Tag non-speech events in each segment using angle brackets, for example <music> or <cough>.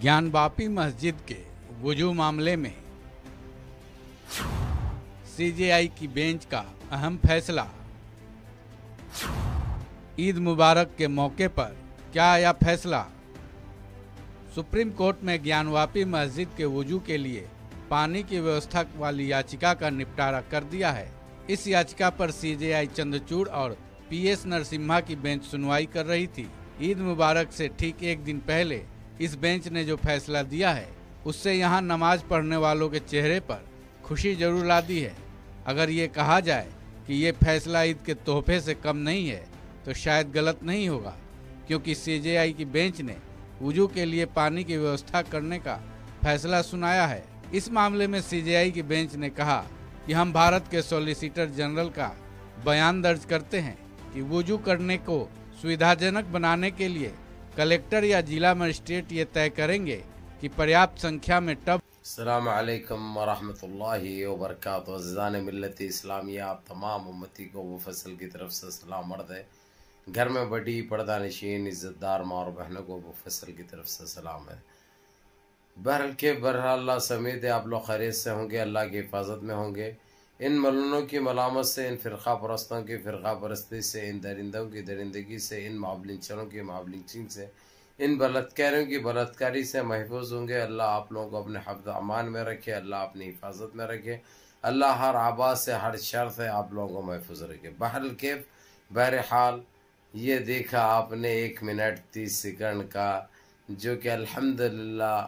ज्ञानवापी मस्जिद के वजू मामले में सीजेआई की बेंच का अहम फैसला ईद मुबारक के मौके पर क्या आया फैसला सुप्रीम कोर्ट में ज्ञानवापी मस्जिद के वजू के लिए पानी की व्यवस्था वाली याचिका का निपटारा कर दिया है इस याचिका पर सीजेआई चंद्रचूड़ और पीएस नरसिम्हा की बेंच सुनवाई कर रही थी ईद मुबारक से ठीक एक दिन पहले इस बेंच ने जो फैसला दिया है उससे यहाँ नमाज पढ़ने वालों के चेहरे पर खुशी जरूर ला दी है अगर ये कहा जाए कि ये फैसला ईद के तोहफे से कम नहीं है तो शायद गलत नहीं होगा क्योंकि सीजेआई की बेंच ने वजू के लिए पानी की व्यवस्था करने का फैसला सुनाया है इस मामले में सीजेआई की बेंच ने कहा कि हम भारत के सॉलिसिटर जनरल का बयान दर्ज करते हैं कि वजू करने को सुविधाजनक बनाने के लिए कलेक्टर या जिला मजिस्ट्रेट ये तय करेंगे कि पर्याप्त संख्या में टब अल्लाम वरहमतुल्लाहि वबरकत वजान मिलत इस्लामिया आप तमाम उम्मती को वो फसल की तरफ से सलाम मर्द है घर में बड़ी पर्दा नशीन इज़्ज़तदार माँ और बहनों को वो फसल की तरफ से सलाम है बहरल के बहर समेत आप लोग खैरियत से होंगे अल्लाह की हिफाजत में होंगे इन मलूनों की मलामत से इन फ़िरका परस्तों की फ़िरका परस्ती से इन दरिंदों की दरिंदगी से इन माबलिंचरों की माबलिंचिंग से इन बलात्कारियों की बलात्कारी से महफूज होंगे अल्लाह आप लोगों को अपने हफ्त अमान में रखे अल्लाह अपनी हिफाजत में रखे अल्लाह हर आबाद से हर शर से आप लोगों को महफूज रखे बहल के हाल ये देखा आपने एक मिनट तीस सेकंड का जो कि अल्हम्दुलिल्लाह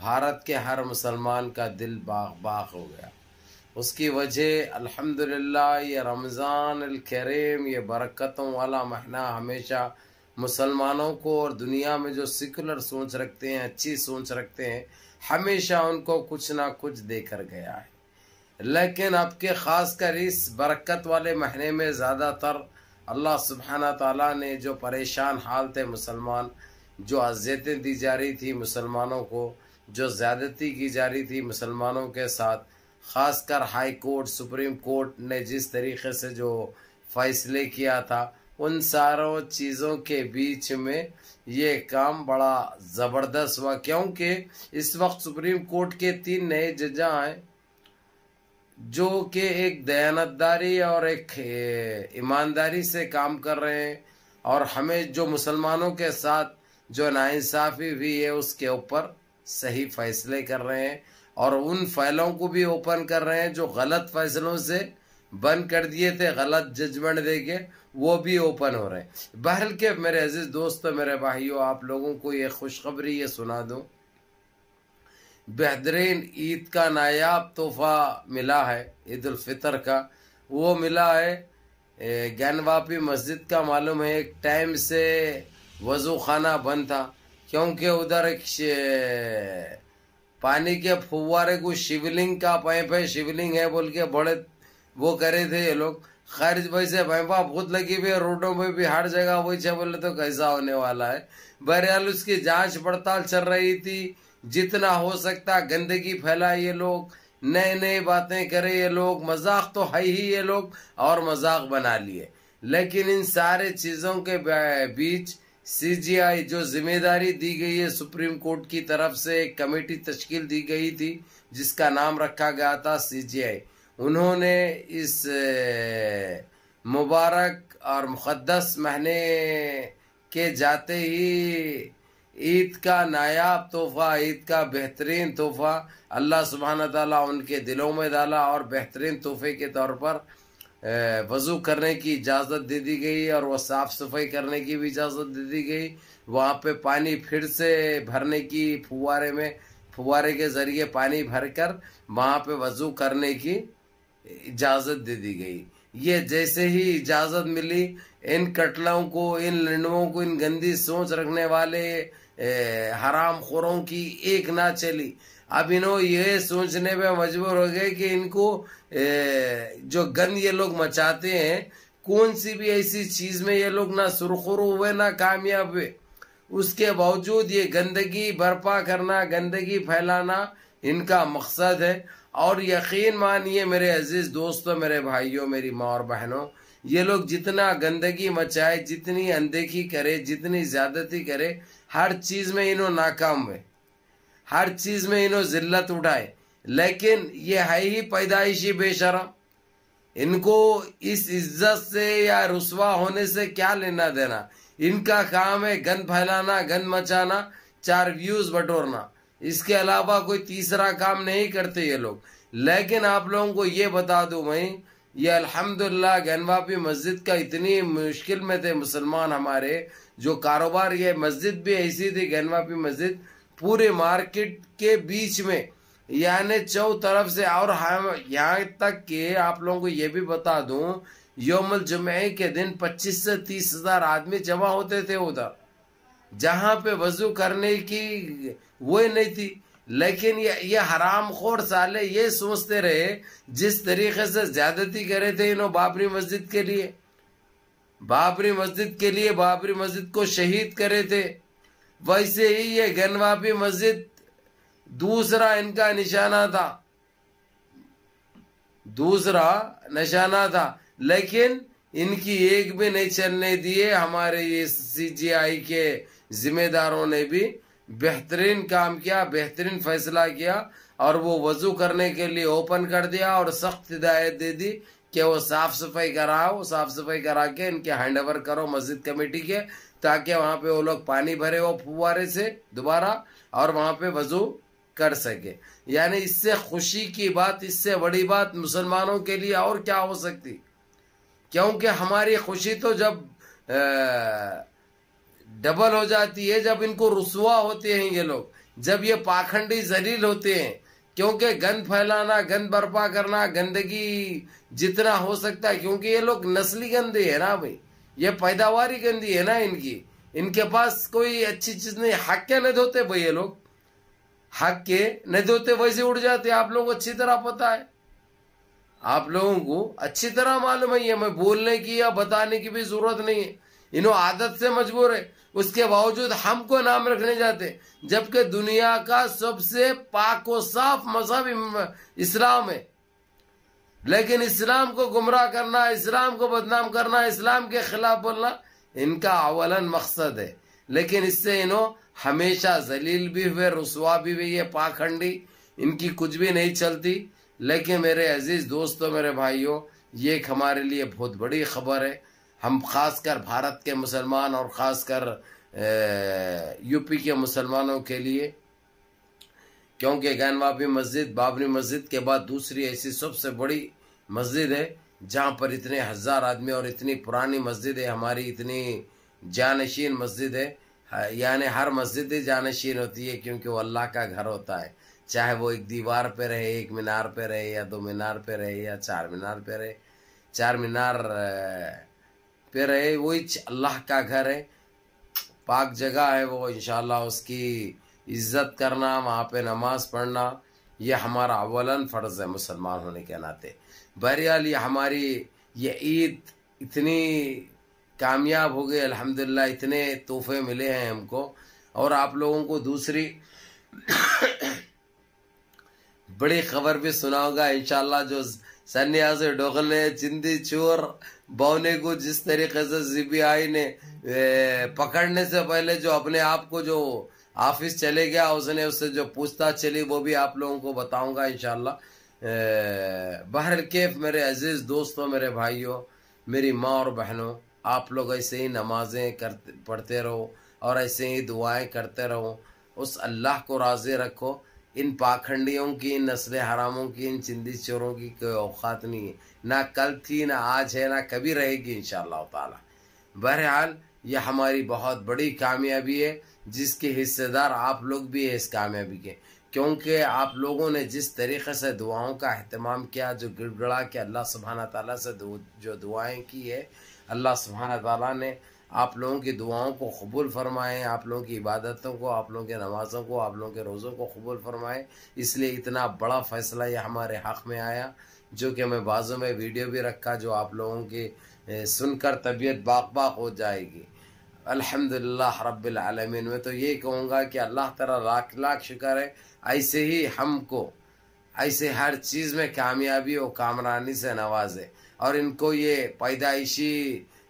भारत के हर मुसलमान का दिल बाग बाग हो गया उसकी वजह अल्हम्दुलिल्लाह ये रमज़ान करीम ये बरकतों वाला महीना हमेशा मुसलमानों को और दुनिया में जो सिकुलर सोच रखते हैं अच्छी सोच रखते हैं हमेशा उनको कुछ ना कुछ देकर गया है लेकिन अब के ख़ास कर इस बरकत वाले महीने में ज़्यादातर अल्लाह सुबहाना तला ने जो परेशान हाल थे मुसलमान जो अजियतें दी जा रही थी मुसलमानों को जो ज़्यादती की जा रही थी मुसलमानों के साथ ख़ासकर हाई कोर्ट सुप्रीम कोर्ट ने जिस तरीके से जो फैसले किया था उन सारों चीज़ों के बीच में ये काम बड़ा ज़बरदस्त हुआ क्योंकि इस वक्त सुप्रीम कोर्ट के तीन नए जजा हैं जो कि एक दयानतदारी और एक ईमानदारी से काम कर रहे हैं और हमें जो मुसलमानों के साथ जो नाइंसाफ़ी हुई है उसके ऊपर सही फैसले कर रहे हैं और उन फाइलों को भी ओपन कर रहे हैं जो गलत फैसलों से बंद कर दिए थे गलत जजमेंट दे के वो भी ओपन हो रहे बहल बहरल के मेरे अजीज दोस्तों मेरे भाइयों आप लोगों को ये खुशखबरी ये सुना दो बेहतरीन ईद का नायाब तोहफा मिला है ईद फितर का वो मिला है वापी मस्जिद का मालूम है एक टाइम से वजू खाना बंद था क्योंकि उधर एक पानी के फुवारे को शिवलिंग का पैप है शिवलिंग है बोल के बड़े वो करे थे ये लोग खर्च वैसे भैंपा भूत लगी हुई है रोडों में भी हर जगह वैसे बोले तो कैसा होने वाला है बहरहाल उसकी जांच पड़ताल चल रही थी जितना हो सकता गंदगी फैला ये लोग नए नए बातें करे ये लोग मजाक तो है ही ये लोग और मजाक बना लिए लेकिन इन सारे चीज़ों के बीच सीजीआई जो जिम्मेदारी दी गई है सुप्रीम कोर्ट की तरफ से एक कमेटी तश्कील दी गई थी जिसका नाम रखा गया था सीजीआई उन्होंने इस मुबारक और मुक़दस महीने के जाते ही ईद का नायाब तोहफ़ा ईद का बेहतरीन तोहफ़ा अल्लाह सुबहाना तला उनके दिलों में डाला और बेहतरीन तोहफे के तौर पर वज़ू करने की इजाज़त दे दी गई और वह साफ़ सफाई करने की भी इजाज़त दे दी गई वहाँ पे पानी फिर से भरने की फुवारे में फुवारे के ज़रिए पानी भरकर वहाँ पे वज़ू करने की इजाज़त दे दी गई ये जैसे ही इजाज़त मिली इन कटलों को इन लंडुओं को इन गंदी सोच रखने वाले हराम खोरों की एक ना चली अब इन्हों ये सोचने पे मजबूर हो गए कि इनको जो गंद ये लोग मचाते हैं कौन सी भी ऐसी चीज में ये लोग ना सुरखुरु हुए ना कामयाब हुए उसके बावजूद ये गंदगी बर्पा करना गंदगी फैलाना इनका मकसद है और यकीन मानिए मेरे अजीज दोस्तों मेरे भाइयों मेरी माँ और बहनों ये लोग जितना गंदगी मचाए जितनी अनदेखी करे जितनी ज्यादती करे हर चीज में इन्हों नाकाम हुए हर चीज में इन्हों जिल्लत उठाए लेकिन ये है ही पैदाइशी बेशरम इनको इस इज्जत से या रुसवा होने से क्या लेना देना इनका काम है गन फैलाना गन मचाना चार व्यूज बटोरना इसके अलावा कोई तीसरा काम नहीं करते ये लोग लेकिन आप लोगों को ये बता दू भाई ये अल्हम्दुलिल्लाह गनवापी मस्जिद का इतनी मुश्किल में थे मुसलमान हमारे जो कारोबार ये मस्जिद भी ऐसी थी गनवापी मस्जिद पूरे मार्केट के बीच में यानी चौ तरफ से और हम यहाँ तक के आप लोगों को ये भी बता दू योमल जुमे के दिन 25 से तीस हजार आदमी जमा होते थे उधर जहां पे वजू करने की वो नहीं थी लेकिन ये ये हराम खोर साले ये सोचते रहे जिस तरीके से ज्यादती करे थे इन्हों बाबरी मस्जिद के लिए बाबरी मस्जिद के लिए बाबरी मस्जिद को शहीद करे थे वैसे ही ये घनवापी मस्जिद दूसरा इनका निशाना था दूसरा निशाना था लेकिन इनकी एक भी नहीं चलने दिए हमारे ये सीजीआई के जिम्मेदारों ने भी बेहतरीन काम किया बेहतरीन फैसला किया और वो वजू करने के लिए ओपन कर दिया और सख्त हिदायत दे दी कि वो साफ सफाई कराओ साफ सफाई करा के इनके हैंड ओवर करो मस्जिद कमेटी के ताकि वहां पे वो लोग पानी भरे वो फुवारे से दोबारा और वहां पे वजू कर सके यानी इससे खुशी की बात इससे बड़ी बात मुसलमानों के लिए और क्या हो सकती क्योंकि हमारी खुशी तो जब डबल हो जाती है जब इनको रसुआ होते हैं ये लोग जब ये पाखंडी जलील होते हैं क्योंकि गंद फैलाना गंद बर्पा करना गंदगी जितना हो सकता है क्योंकि ये लोग नस्ली गंदे है ना भाई ये पैदावार गंदी है ना इनकी इनके पास कोई अच्छी चीज नहीं हक क्या नहीं धोते भाई ये लोग हक के नहीं धोते वैसे उड़ जाते आप लोगों को अच्छी तरह पता है आप लोगों को अच्छी तरह मालूम है ये मैं बोलने की या बताने की भी जरूरत नहीं है इन्हों आदत से मजबूर है उसके बावजूद हमको नाम रखने जाते जबकि दुनिया का सबसे पाक व साफ मजहब इस्लाम है लेकिन इस्लाम को गुमराह करना इस्लाम को बदनाम करना इस्लाम के खिलाफ बोलना इनका अवलन मकसद है लेकिन इससे इन्हों हमेशा जलील भी हुए रसवा भी हुई है पाखंडी इनकी कुछ भी नहीं चलती लेकिन मेरे अजीज दोस्तों मेरे भाइयों ये एक हमारे लिए बहुत बड़ी खबर है हम खासकर भारत के मुसलमान और ख़ासकर यूपी के मुसलमानों के लिए क्योंकि गैनवाबी मस्जिद बाबरी मस्जिद के बाद दूसरी ऐसी सबसे बड़ी मस्जिद है जहाँ पर इतने हज़ार आदमी और इतनी पुरानी मस्जिद है हमारी इतनी जानशीन मस्जिद है यानी हर मस्जिद ही जानशीन होती है क्योंकि वो अल्लाह का घर होता है चाहे वो एक दीवार पे रहे एक मीनार पे रहे या दो मीनार पे रहे या चार मीनार पे रहे चार मीनार पे रहे वही अल्लाह का घर है पाक जगह है वो इनशाला उसकी इज्जत करना वहाँ पे नमाज पढ़ना ये हमारा अवलन फ़र्ज़ है मुसलमान होने के नाते बहरहाल ये हमारी ये ईद इतनी कामयाब हो गई अल्हम्दुलिल्लाह इतने तोहफे मिले हैं हमको और आप लोगों को दूसरी <coughs> बड़ी खबर भी सुना होगा जो सन्यासी डोगले चिंदी चोर बौने को जिस तरीके से सीबीआई ने पकड़ने से पहले जो अपने आप को जो ऑफिस चले गया उसने उससे जो पूछताछ चली वो भी आप लोगों को बताऊंगा इनशाला बहर केफ मेरे अजीज दोस्तों मेरे भाइयों मेरी माँ और बहनों आप लोग ऐसे ही नमाजें करते पढ़ते रहो और ऐसे ही दुआएं करते रहो उस अल्लाह को राज़ी रखो इन पाखंडियों की इन नस्ल हरामों की इन चिंदी चोरों की कोई औकात नहीं है ना कल थी ना आज है ना कभी रहेगी इन ताला बहरहाल ये हमारी बहुत बड़ी कामयाबी है जिसके हिस्सेदार आप लोग भी हैं इस कामयाबी के क्योंकि आप लोगों ने जिस तरीके से दुआओं का अहतमाम किया जो गिड़गड़ा के अल्लाह सुबहाना ताली से जो दुआएँ की है अल्लाह सुबहाना ताली ने आप लोगों की दुआओं को कबूल फ़रमाएँ आप लोगों की इबादतों को आप लोगों के नमाज़ों को आप लोगों के रोज़ों को कबूल फ़रमाएँ इसलिए इतना बड़ा फ़ैसला ये हमारे हक़ में आया जो कि हमें बाज़ों में वीडियो भी रखा जो आप लोगों के सुनकर तबीयत बाग बाग हो जाएगी अल्हम्दुलिल्लाह रब्बिल आलमीन में तो ये कहूँगा कि अल्लाह ताला लाख लाख शुक्र है ऐसे ही हमको ऐसे हर चीज़ में कामयाबी और कामरानी से नवाजे और इनको ये पैदाइशी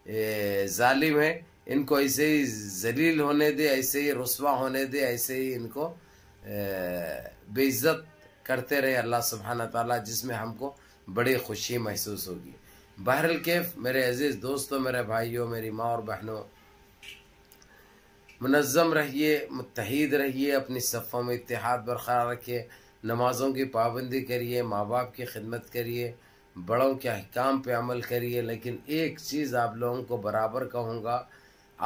जालिम है इनको ऐसे ही जलील होने दे ऐसे ही रसवा होने दे ऐसे ही इनको बेइज्जत करते रहे अल्लाह सुबहाना ताला जिसमें हमको बड़ी खुशी महसूस होगी बहरल के मेरे अजीज़ दोस्तों मेरे भाइयों मेरी माँ और बहनों मुनज़म रहिए मुतहद रहिए अपनी सफ़ों में इतिहाद बरकरार रखिए नमाज़ों की पाबंदी करिए माँ बाप की खिदमत करिए बड़ों के अहकाम पे अमल करिए लेकिन एक चीज़ आप लोगों को बराबर कहूँगा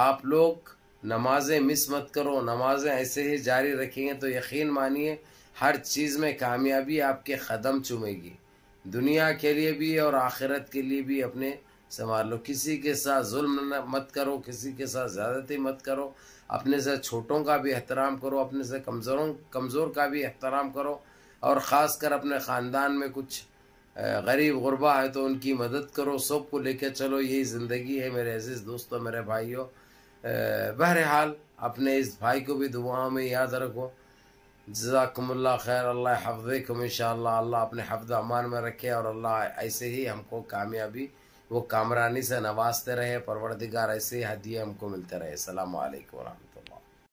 आप लोग नमाजें मिस मत करो नमाजें ऐसे ही जारी रखेंगे तो यकीन मानिए हर चीज़ में कामयाबी आपके ख़दम चुमेगी दुनिया के लिए भी और आखिरत के लिए भी अपने संभाल लो किसी के साथ जुल्म मत करो किसी के साथ ज़्यादती मत करो अपने से छोटों का भी एहतराम करो अपने से कमज़ोरों कमज़ोर का भी एहतराम करो और ख़ास कर अपने ख़ानदान में कुछ गरीब गुरबा है तो उनकी मदद करो सबको लेकर चलो यही ज़िंदगी है मेरे अजीज़ दोस्तों मेरे भाइयों बहरहाल अपने इस भाई को भी दुआओं में याद रखो जजाकमल्ला खैर अल्लाह को इन अल्लाह अपने हफ्द अमान में रखे और अल्लाह ऐसे ही हमको कामयाबी वो कामरानी से नवाजते रहे परवरदिगार ऐसे ही हदिया हमको मिलते रहे अलैक् वरहमल